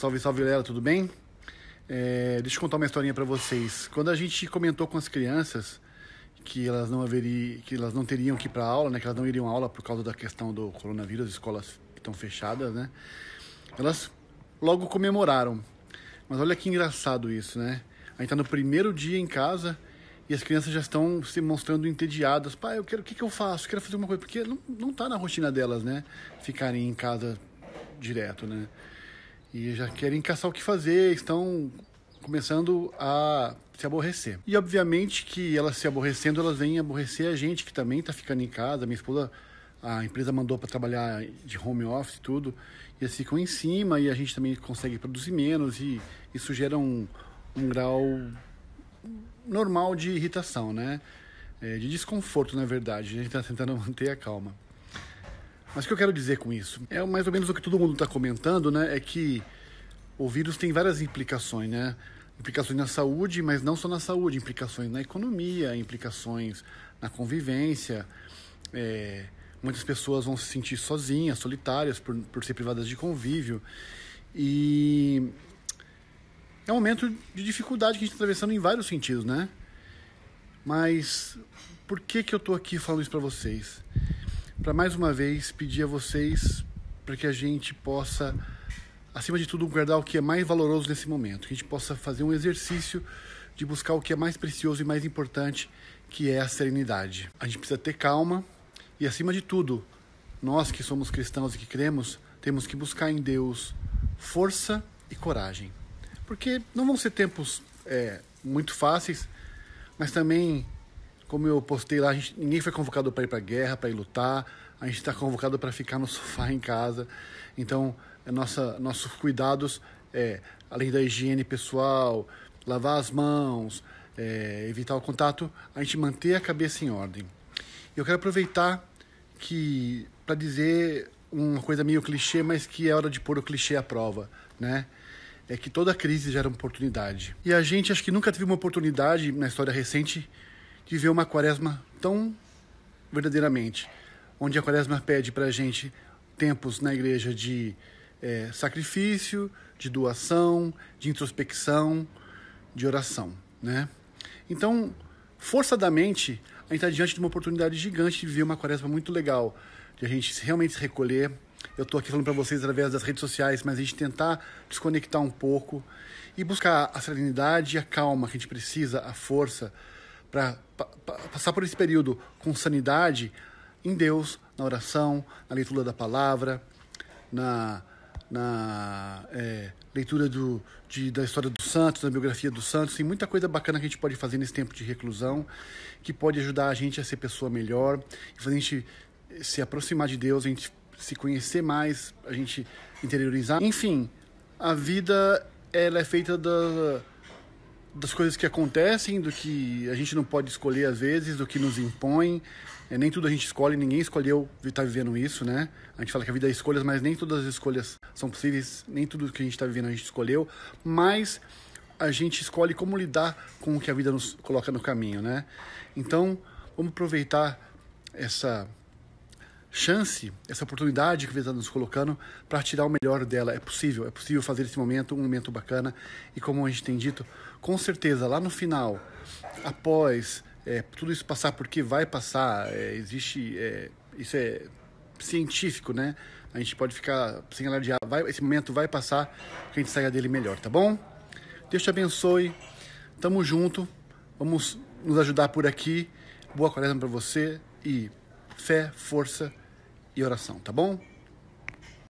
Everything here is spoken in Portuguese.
Salve, salve galera, tudo bem? É, deixa eu contar uma historinha para vocês. Quando a gente comentou com as crianças que elas não haveria, que elas não teriam que ir para aula, né, que elas não iriam à aula por causa da questão do coronavírus, as escolas estão fechadas, né? Elas logo comemoraram. Mas olha que engraçado isso, né? A gente tá no primeiro dia em casa e as crianças já estão se mostrando entediadas. Pai, eu quero, o que, que eu faço? quero fazer uma coisa. Porque não, não tá na rotina delas, né? Ficarem em casa direto, né? e já querem caçar o que fazer, estão começando a se aborrecer. E obviamente que elas se aborrecendo, elas vêm aborrecer a gente que também está ficando em casa. Minha esposa, a empresa mandou para trabalhar de home office e tudo, e eles ficam em cima e a gente também consegue produzir menos e isso gera um, um grau normal de irritação, né? É, de desconforto, na verdade. A gente está tentando manter a calma. Mas o que eu quero dizer com isso? É mais ou menos o que todo mundo está comentando, né? É que o vírus tem várias implicações, né? Implicações na saúde, mas não só na saúde, implicações na economia, implicações na convivência. É, muitas pessoas vão se sentir sozinhas, solitárias, por, por ser privadas de convívio. E é um momento de dificuldade que a gente está atravessando em vários sentidos, né? Mas por que, que eu estou aqui falando isso para vocês? para mais uma vez pedir a vocês para que a gente possa, acima de tudo, guardar o que é mais valoroso nesse momento, que a gente possa fazer um exercício de buscar o que é mais precioso e mais importante, que é a serenidade. A gente precisa ter calma e, acima de tudo, nós que somos cristãos e que cremos, temos que buscar em Deus força e coragem. Porque não vão ser tempos é, muito fáceis, mas também como eu postei lá, gente, ninguém foi convocado para ir para a guerra, para ir lutar. A gente está convocado para ficar no sofá em casa. Então, é nossa, nossos cuidados, é, além da higiene pessoal, lavar as mãos, é, evitar o contato, a gente manter a cabeça em ordem. Eu quero aproveitar que para dizer uma coisa meio clichê, mas que é hora de pôr o clichê à prova, né? É que toda crise gera uma oportunidade. E a gente acho que nunca teve uma oportunidade na história recente viver uma quaresma tão verdadeiramente, onde a quaresma pede para a gente tempos na igreja de é, sacrifício, de doação, de introspecção, de oração, né? Então, forçadamente, a gente está diante de uma oportunidade gigante de viver uma quaresma muito legal, de a gente realmente se recolher. Eu estou aqui falando para vocês através das redes sociais, mas a gente tentar desconectar um pouco e buscar a serenidade e a calma que a gente precisa, a força, para passar por esse período com sanidade em Deus, na oração, na leitura da palavra, na, na é, leitura do, de, da história dos santos, da biografia dos santos. Tem muita coisa bacana que a gente pode fazer nesse tempo de reclusão, que pode ajudar a gente a ser pessoa melhor, fazer a gente se aproximar de Deus, a gente se conhecer mais, a gente interiorizar. Enfim, a vida ela é feita da, das coisas que acontecem, do que a gente não pode escolher às vezes, do que nos impõe. É, nem tudo a gente escolhe, ninguém escolheu estar tá vivendo isso, né? A gente fala que a vida é escolhas, mas nem todas as escolhas são possíveis, nem tudo que a gente está vivendo a gente escolheu, mas a gente escolhe como lidar com o que a vida nos coloca no caminho, né? Então, vamos aproveitar essa chance, essa oportunidade que está nos colocando para tirar o melhor dela. É possível, é possível fazer esse momento um momento bacana. E como a gente tem dito, com certeza, lá no final, após é, tudo isso passar, porque vai passar, é, existe. É, isso é científico, né? A gente pode ficar sem alardear. Vai, esse momento vai passar, que a gente saia dele melhor, tá bom? Deus te abençoe. Tamo junto. Vamos nos ajudar por aqui. Boa quaresma para você e fé, força e oração, tá bom?